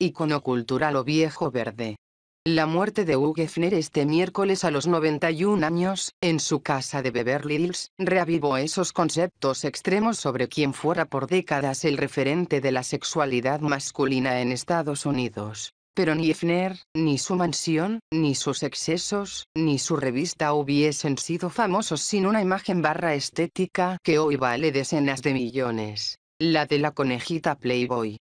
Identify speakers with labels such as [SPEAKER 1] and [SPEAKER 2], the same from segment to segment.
[SPEAKER 1] icono cultural o viejo verde. La muerte de Hugh Hefner este miércoles a los 91 años, en su casa de Beverly Hills, reavivó esos conceptos extremos sobre quien fuera por décadas el referente de la sexualidad masculina en Estados Unidos. Pero ni Hefner, ni su mansión, ni sus excesos, ni su revista hubiesen sido famosos sin una imagen barra estética que hoy vale decenas de millones. La de la conejita Playboy.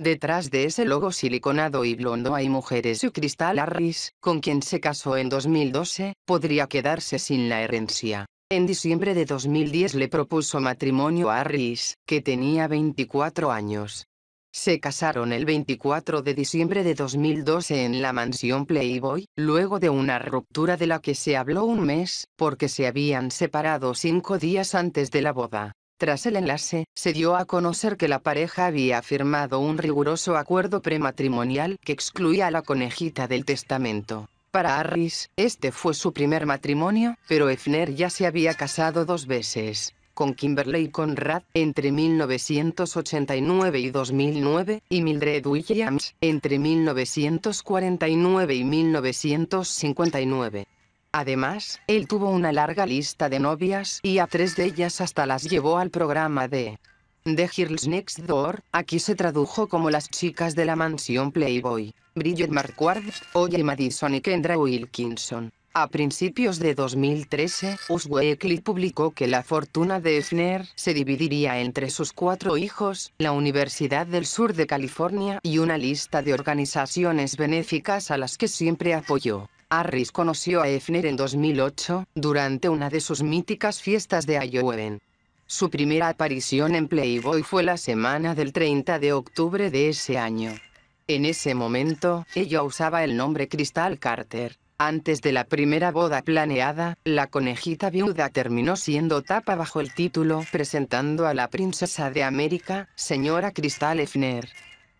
[SPEAKER 1] Detrás de ese logo siliconado y blondo hay mujeres Su Cristal Harris, con quien se casó en 2012, podría quedarse sin la herencia. En diciembre de 2010 le propuso matrimonio a Harris, que tenía 24 años. Se casaron el 24 de diciembre de 2012 en la mansión Playboy, luego de una ruptura de la que se habló un mes, porque se habían separado cinco días antes de la boda. Tras el enlace, se dio a conocer que la pareja había firmado un riguroso acuerdo prematrimonial que excluía a la conejita del testamento. Para Harris, este fue su primer matrimonio, pero Efner ya se había casado dos veces, con Kimberly Conrad entre 1989 y 2009, y Mildred Williams entre 1949 y 1959. Además, él tuvo una larga lista de novias y a tres de ellas hasta las llevó al programa de The Girls Next Door, aquí se tradujo como Las chicas de la mansión Playboy, Bridget Marquardt, Oye Madison y Kendra Wilkinson. A principios de 2013, Us Weekly publicó que la fortuna de Efner se dividiría entre sus cuatro hijos, la Universidad del Sur de California y una lista de organizaciones benéficas a las que siempre apoyó. Harris conoció a Efner en 2008, durante una de sus míticas fiestas de Halloween. Su primera aparición en Playboy fue la semana del 30 de octubre de ese año. En ese momento, ella usaba el nombre Crystal Carter. Antes de la primera boda planeada, la conejita viuda terminó siendo tapa bajo el título presentando a la princesa de América, señora Crystal Efner.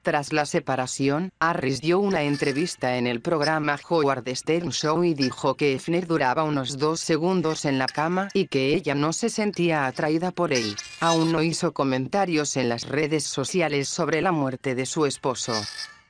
[SPEAKER 1] Tras la separación, Harris dio una entrevista en el programa Howard Stern Show y dijo que Efner duraba unos dos segundos en la cama y que ella no se sentía atraída por él. Aún no hizo comentarios en las redes sociales sobre la muerte de su esposo.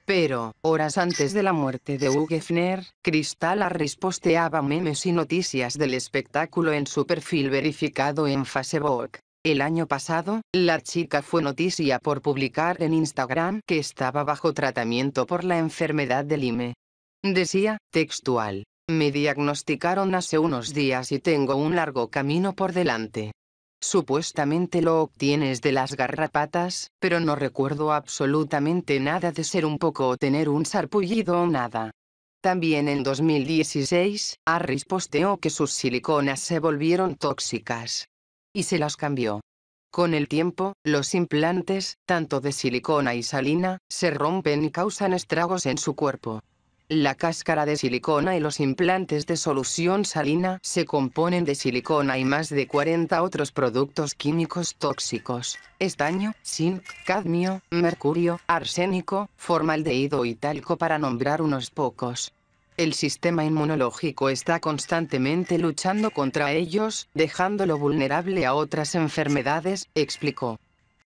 [SPEAKER 1] Pero, horas antes de la muerte de Hugh Efner, Crystal Harris posteaba memes y noticias del espectáculo en su perfil verificado en Facebook. El año pasado, la chica fue noticia por publicar en Instagram que estaba bajo tratamiento por la enfermedad de Lyme. Decía, textual, me diagnosticaron hace unos días y tengo un largo camino por delante. Supuestamente lo obtienes de las garrapatas, pero no recuerdo absolutamente nada de ser un poco o tener un sarpullido o nada. También en 2016, Harris posteó que sus siliconas se volvieron tóxicas, y se las cambió. Con el tiempo, los implantes, tanto de silicona y salina, se rompen y causan estragos en su cuerpo. La cáscara de silicona y los implantes de solución salina se componen de silicona y más de 40 otros productos químicos tóxicos, estaño, zinc, cadmio, mercurio, arsénico, formaldehído y talco para nombrar unos pocos el sistema inmunológico está constantemente luchando contra ellos, dejándolo vulnerable a otras enfermedades, explicó.